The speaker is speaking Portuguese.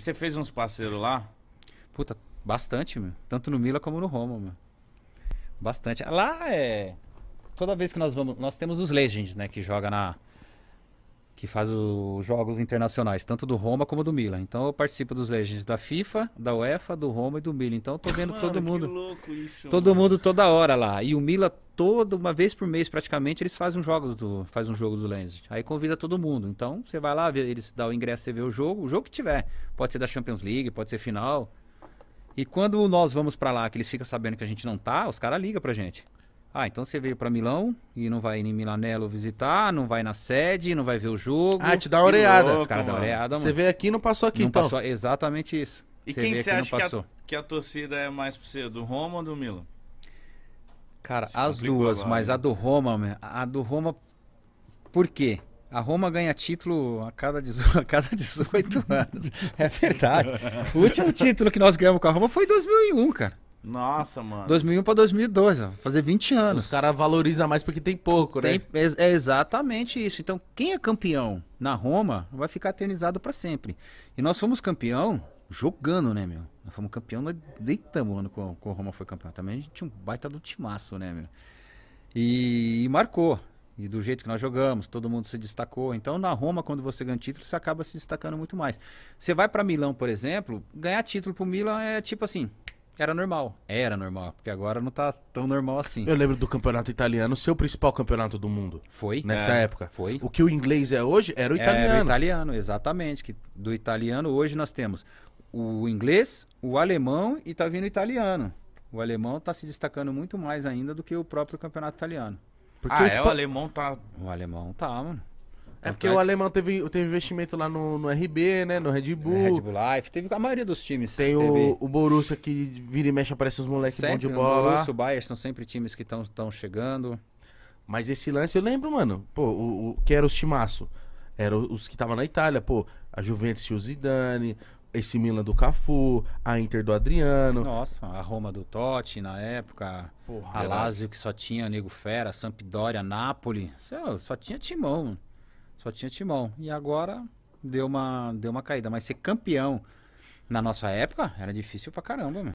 Você fez uns parceiros lá? Puta, bastante, meu. Tanto no Mila como no Roma, meu. Bastante. Lá é. Toda vez que nós vamos. Nós temos os Legends, né? Que joga na. Que faz os jogos internacionais, tanto do Roma como do Mila. Então eu participo dos Legends da FIFA, da UEFA, do Roma e do Mila. Então eu tô vendo mano, todo mundo. Que louco isso, todo mano. mundo toda hora lá. E o Mila toda, uma vez por mês praticamente, eles fazem um jogo do, faz um jogo do Lens. Aí convida todo mundo. Então você vai lá, eles dão o ingresso, você vê o jogo, o jogo que tiver. Pode ser da Champions League, pode ser final. E quando nós vamos para lá, que eles ficam sabendo que a gente não tá, os caras ligam pra gente. Ah, então você veio para Milão e não vai em Milanello visitar, não vai na sede, não vai ver o jogo. Ah, te dá oreada. Os caras dão oreada, mano. Você veio aqui e não passou aqui, não então. Passou, exatamente isso. E você quem você acha que a, que a, torcida é mais pra você, do Roma ou do Milan? Cara, Se as duas, mas né? a do Roma, a do Roma, por quê? A Roma ganha título a cada, 18, a cada 18 anos. É verdade. O último título que nós ganhamos com a Roma foi em 2001, cara. Nossa, mano. 2001 para 2002, ó, fazer 20 anos. Os caras valorizam mais porque tem pouco, né? Tem, é, é exatamente isso. Então, quem é campeão na Roma vai ficar eternizado para sempre. E nós somos campeão jogando, né, meu? Nós fomos campeão, nós deitamos quando ano o Roma foi campeão. Também a gente tinha um baita do timaço, né, meu? E, e, marcou. E do jeito que nós jogamos, todo mundo se destacou. Então, na Roma, quando você ganha título, você acaba se destacando muito mais. Você vai para Milão, por exemplo, ganhar título pro Milan é tipo assim, era normal. Era normal, porque agora não tá tão normal assim. Eu lembro do campeonato italiano ser o principal campeonato do mundo. Foi. Nessa é, época. Foi. O que o inglês é hoje era o italiano. Era o italiano, exatamente. Que do italiano hoje nós temos o inglês, o alemão e tá vindo o italiano. O alemão tá se destacando muito mais ainda do que o próprio campeonato italiano. Porque ah, o, é, o alemão tá. O alemão tá, mano. É porque é o alemão teve, teve investimento lá no, no RB, né? No Red Bull. É, Red Bull Life, teve a maioria dos times. Tem o, o Borussia que vira e mexe, aparece uns moleques bons de bola. O Borussia, o Bayern são sempre times que estão chegando. Mas esse lance eu lembro, mano. Pô, o, o que era os timaço? Eram os que estavam na Itália, pô. A Juventus tinha o Zidane, esse Milan do Cafu, a Inter do Adriano. Nossa, a Roma do Totti na época, Porra, a é Lazio que só tinha Nego Fera, Sampdoria, Napoli, só, só tinha timão, só tinha timão. E agora deu uma, deu uma caída, mas ser campeão na nossa época era difícil pra caramba, meu.